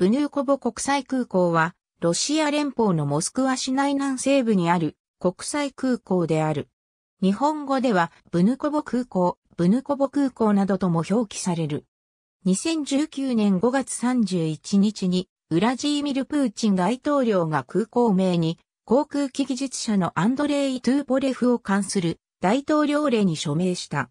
ブヌーコボ国際空港は、ロシア連邦のモスクワ市内南西部にある国際空港である。日本語では、ブヌコボ空港、ブヌコボ空港などとも表記される。2019年5月31日に、ウラジーミル・プーチン大統領が空港名に、航空機技術者のアンドレイ・トゥーポレフを関する大統領令に署名した。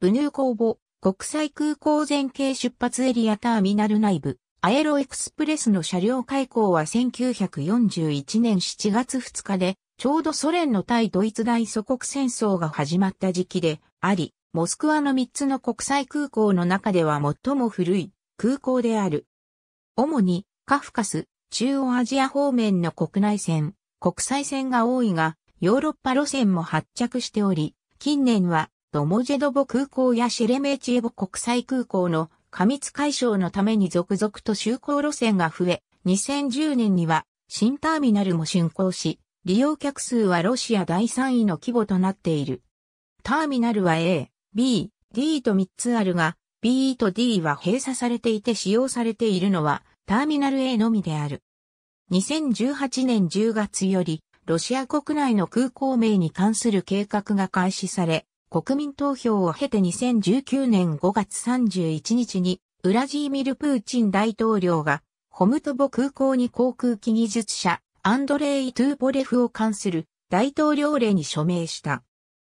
ブヌーコーボ国際空港前景出発エリアターミナル内部、アエロエクスプレスの車両開港は1941年7月2日で、ちょうどソ連の対ドイツ大祖国戦争が始まった時期であり、モスクワの3つの国際空港の中では最も古い空港である。主にカフカス、中央アジア方面の国内線、国際線が多いが、ヨーロッパ路線も発着しており、近年はドモジェドボ空港やシェレメチエボ国際空港の過密解消のために続々と就航路線が増え、2010年には新ターミナルも竣工し、利用客数はロシア第3位の規模となっている。ターミナルは A、B、D と3つあるが、B と D は閉鎖されていて使用されているのはターミナル A のみである。2018年10月より、ロシア国内の空港名に関する計画が開始され、国民投票を経て2019年5月31日に、ウラジーミル・プーチン大統領が、ホムトボ空港に航空機技術者、アンドレイ・トゥーポレフを関する大統領令に署名した。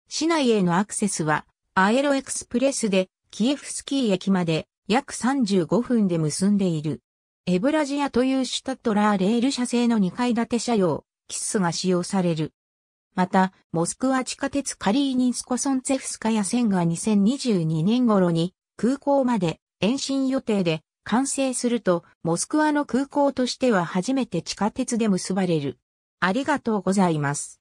市内へのアクセスは、アエロエクスプレスで、キエフスキー駅まで約35分で結んでいる。エブラジアというシュタットラーレール社製の2階建て車両、キッスが使用される。また、モスクワ地下鉄カリーニンスコソンツェフスカヤ線が2022年頃に空港まで延伸予定で完成すると、モスクワの空港としては初めて地下鉄で結ばれる。ありがとうございます。